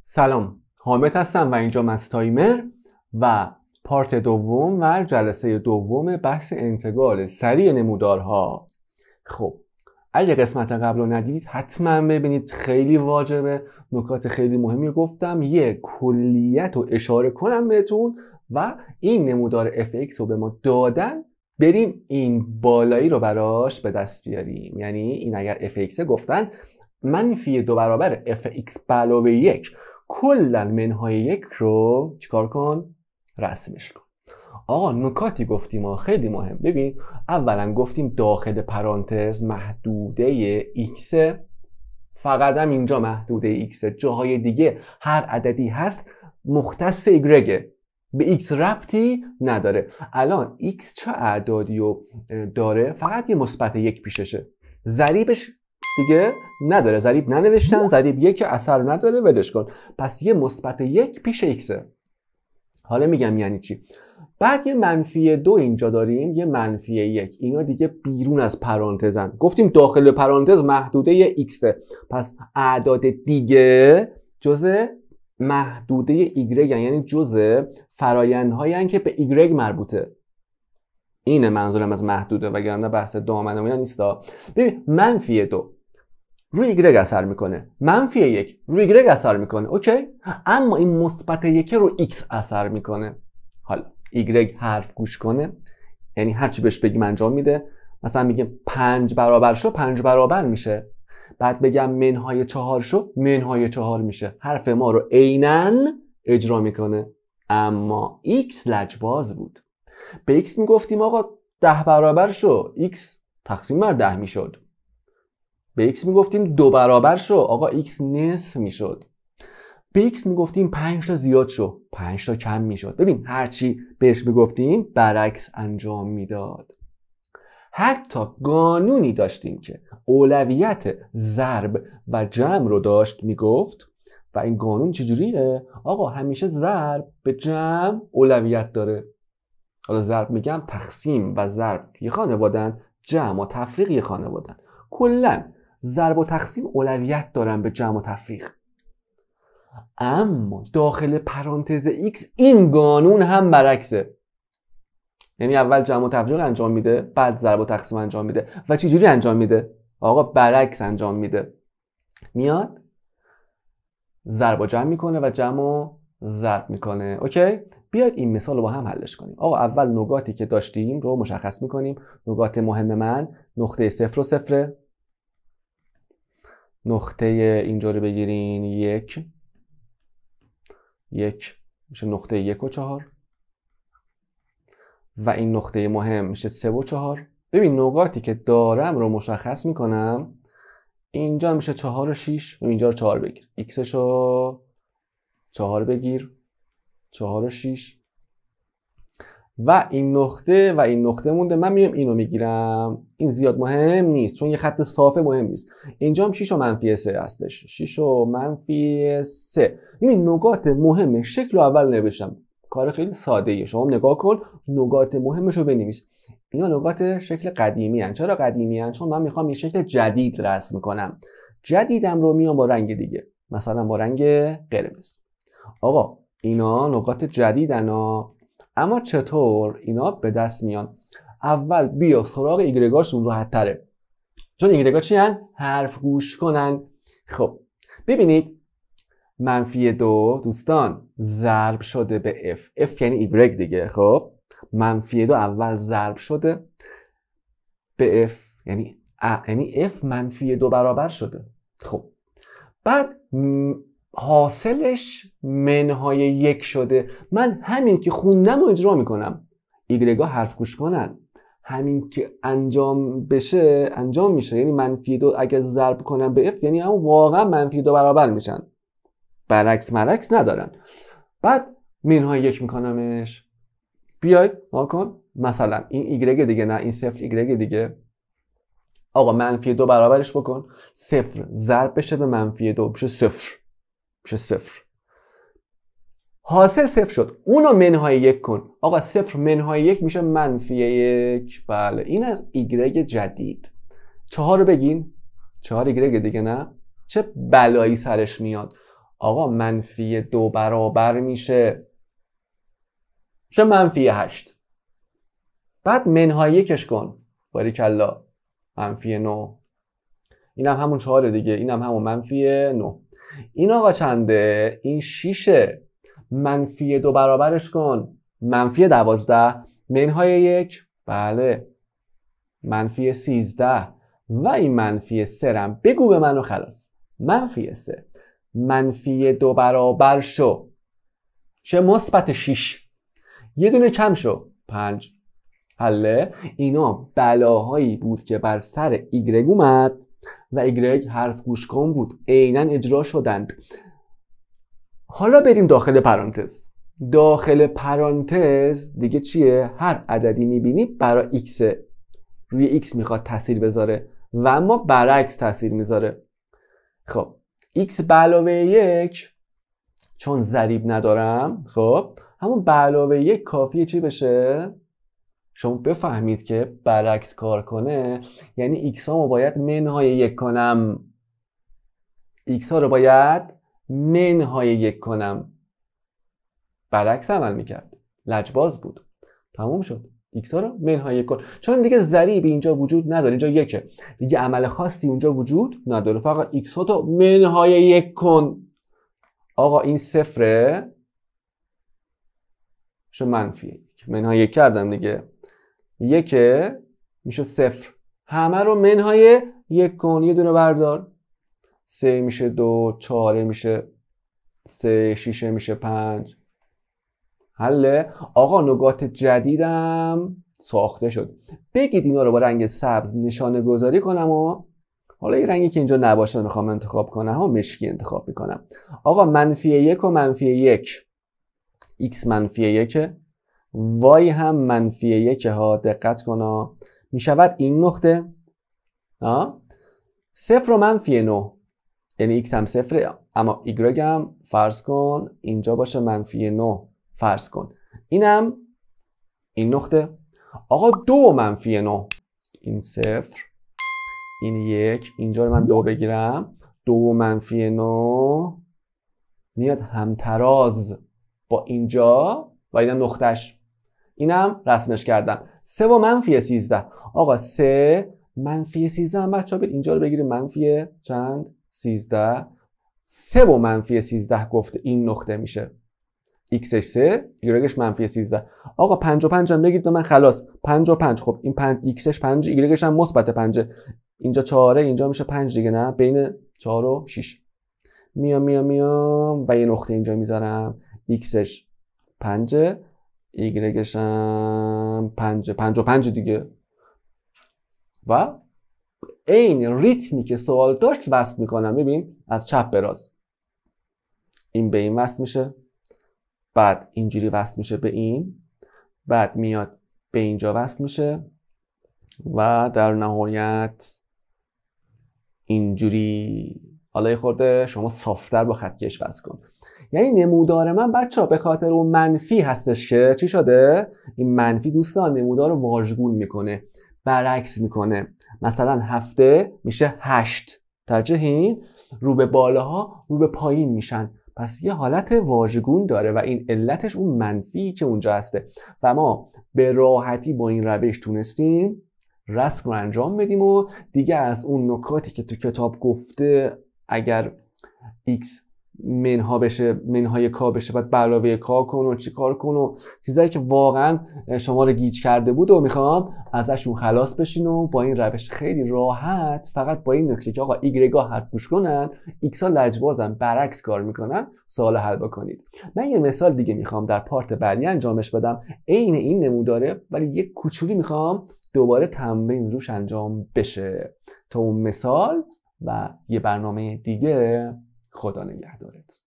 سلام حامد هستم و اینجا مستایمر و پارت دوم و جلسه دوم بحث انتقال سریع نمودارها خب اگه قسمت قبل رو ندیدید حتما ببینید خیلی واجبه نکات خیلی مهمی گفتم یه کلیت رو اشاره کنم بهتون و این نمودار fx رو به ما دادن بریم این بالایی رو براش به دست بیاریم یعنی این اگر fx گفتن منفی دو برابر fx علاوه یک کلا منهای یک رو چیکار کن رسمش کن آقا نکاتی گفتیم ها خیلی مهم ببین اولا گفتیم داخل پرانتز محدوده x فقط هم اینجا محدوده x جاهای دیگه هر عددی هست مختص ایگرگه به x ربطی نداره الان x چه اعدادی رو داره فقط یه مثبت یک پیششه ضریبش دیگه نداره ضریب ننوشتن ضریب یک اثر نداره ولش کن پس یه مثبت یک پیش x. حالا میگم یعنی چی بعد یه منفی دو اینجا داریم یه منفی یک اینا دیگه بیرون از پرانتزن گفتیم داخل پرانتز محدوده ایکسه پس اعداد دیگه جزء محدوده ایگرگ یعنی جزء فرایندهایی که به ایگرگ مربوطه اینه منظورم از محدوده وگرنه بحث دامنه و اینا نیستا ببین منفی دو روی ایگرگ اثر میکنه منفی یک روی ایگرگ اثر میکنه اوکی اما این مثبت یک رو ایکس اثر میکنه حالا ایگرگ حرف گوش کنه یعنی هرچی بهش بگیم انجام میده مثلا میگیم پنج برابر شو پنج برابر میشه بعد بگم منهای چهار شو منهای چهار میشه حرف ما رو عینا اجرا میکنه اما x لجباز بود به x میگفتیم آقا ده برابر شو x تقسیم بر ده میشد به x میگفتیم دو برابر شو آقا x نصف میشد به ایکس میگفتیم 5 تا زیاد شو 5 تا کم میشد ببین هرچی بهش میگفتیم برعکس انجام میداد حتی قانونی داشتیم که اولویت ضرب و جمع رو داشت میگفت و این قانون چجوریه آقا همیشه ضرب به جمع اولویت داره حالا ضرب میگم تقسیم و ضرب یه خانوادن جمع و تفریق یه خانوادن کلا ضرب و تقسیم اولویت دارن به جمع و تفریق اما داخل پرانتز x این قانون هم برعکسه یعنی اول جمع و تفریق انجام میده بعد ضرب و تقسیم انجام میده و جوری انجام میده آقا برعکس انجام میده میاد ضرب و جمع میکنه و جمع و ضرب میکنه اوکی بیاید این مثال رو با هم حلش کنیم آقا اول نقاطی که داشتیم رو مشخص میکنیم نقاط مهم من نقطه صفر و صفره نقطه اینجا رو بگیرین یک یک میشه نقطه یک و چهار و این نقطه مهم میشه 3 و 4 ببین نقاطی که دارم رو مشخص میکنم اینجا میشه 4 و 6 و اینجا رو 4 بگیر ایکسش رو 4 بگیر 4 و 6 و این نقطه و این نقطه مونده من میام اینو میگیرم این زیاد مهم نیست چون یه خط صافه مهم نیست اینجا هم 6 و منفی 3 هستش 6 و منفی 3 ببین نقاط مهمه شکل رو اول نوشتم کار خیلی ساده ایه شما نگاه کن نقاط مهمش رو بنویس اینا نقاط شکل قدیمی هن. چرا قدیمی هن؟ چون من میخوام یه شکل جدید رسم کنم جدیدم رو میام با رنگ دیگه مثلا با رنگ قرمز آقا اینا نقاط جدیدن ها اما چطور اینا به دست میان اول بیا سراغ ایگرگاشون راحت تره چون ایگرگا چی هن؟ حرف گوش کنن خب ببینید منفی دو دوستان ضرب شده به f f یعنی ایگرگ دیگه خب منفی دو اول ضرب شده به f یعنی, یعنی f منفی دو برابر شده خب بعد حاصلش منهای یک شده من همین که خوندم رو اجرا میکنم ها حرف گوش کنن همین که انجام بشه انجام میشه یعنی منفی دو اگر ضرب کنم به f یعنی هم واقعا منفی دو برابر میشن برعکس مرعکس ندارن بعد منهای یک میکنمش بیاید کن مثلا این ایگرگ دیگه نه این صفر ایگرگ دیگه آقا منفی دو برابرش بکن صفر ضرب بشه به منفی دو بشه صفر بشه صفر حاصل صفر شد اونو منهای یک کن آقا صفر منهای یک میشه منفی یک بله این از ایگرگ جدید چهار رو بگین چهار ایگرگ دیگه نه چه بلایی سرش میاد آقا منفی دو برابر میشه چه منفی هشت بعد منهای یکش کن باریکلا منفی نو این هم همون چهاره دیگه این هم همون منفی نو این آقا چنده این شیشه منفی دو برابرش کن منفی دوازده منهای یک بله منفی سیزده و این منفی سرم بگو به منو خلاص منفی سه منفی دو برابر شو چه مثبت 6 یه دونه کم شو 5 حله اینا بلاهایی بود که بر سر ایگرگ اومد و ایگرگ حرف گوش کن بود عینا اجرا شدند حالا بریم داخل پرانتز داخل پرانتز دیگه چیه هر عددی میبینی برای ایکس روی ایکس میخواد تاثیر بذاره و اما برعکس تاثیر میذاره خب x به علاوه یک چون ضریب ندارم خب همون به علاوه یک کافیه چی بشه شما بفهمید که برعکس کار کنه یعنی x ها رو باید منهای یک کنم x ها رو باید منهای یک کنم برعکس عمل میکرد لجباز بود تموم شد ایکس رو منهای کن چون دیگه ضریب اینجا وجود نداره اینجا یکه دیگه عمل خاصی اونجا وجود نداره فقط ایکس رو منهای یک کن آقا این صفره میشه منفی یک منهای یک کردم دیگه یکه میشه صفر همه رو منهای یک کن یه دونه بردار سه میشه دو چهاره میشه سه شیشه میشه پنج حله آقا نگات جدیدم ساخته شد بگید اینا رو با رنگ سبز نشانه گذاری کنم و حالا این رنگی که اینجا نباشه میخوام انتخاب کنم و مشکی انتخاب میکنم آقا منفی یک و منفی یک x منفی یک. وای هم منفی یک ها دقت کنا میشود این نقطه صفر و منفی نو یعنی x هم صفره اما y هم فرض کن اینجا باشه منفی 9 فرض کن اینم این نقطه آقا دو منفی نه. این صفر این یک اینجا رو من دو بگیرم دو منفی نه. میاد همتراز با اینجا و اینم نقطش اینم رسمش کردم سه و منفی سیزده آقا سه منفی سیزده هم بچه اینجا رو بگیریم منفی چند سیزده سه و منفی سیزده گفته این نقطه میشه x 3 y منفی 13 آقا 55 هم بگید من خلاص 55 خب این 5 x 5 y هم مثبت 5 اینجا 4 اینجا میشه 5 دیگه نه بین 4 و 6 میام میام میام و یه نقطه اینجا میذارم xش 5 یگرگش هم 5 5 و 5 دیگه و این ریتمی که سوال داشت وصل میکنم ببین از چپ به راست این به این وصل میشه بعد اینجوری وصل میشه به این بعد میاد به اینجا وصل میشه و در نهایت اینجوری حالا خورده شما صافتر با کش وصل کن یعنی نمودار من بچه ها به خاطر اون منفی هستش که چی شده؟ این منفی دوستان نمودار رو واژگون میکنه برعکس میکنه مثلا هفته میشه هشت این رو به بالاها رو به پایین میشن پس یه حالت واژگون داره و این علتش اون منفی که اونجا هسته و ما به راحتی با این روش تونستیم رسم رو انجام بدیم و دیگه از اون نکاتی که تو کتاب گفته اگر x منها بشه منهای کا بشه بعد علاوه کا کن و چیکار کن و چیزایی که واقعا شما رو گیج کرده بود و میخوام ازشون خلاص بشین و با این روش خیلی راحت فقط با این نکته که آقا ایگرگا حرف گوش کنن ایکس ها لجبازن برعکس کار میکنن سوال حل بکنید من یه مثال دیگه میخوام در پارت بعدی انجامش بدم عین این نموداره ولی یه کوچولی میخوام دوباره تمرین روش انجام بشه تا اون مثال و یه برنامه دیگه خدا نگهدارت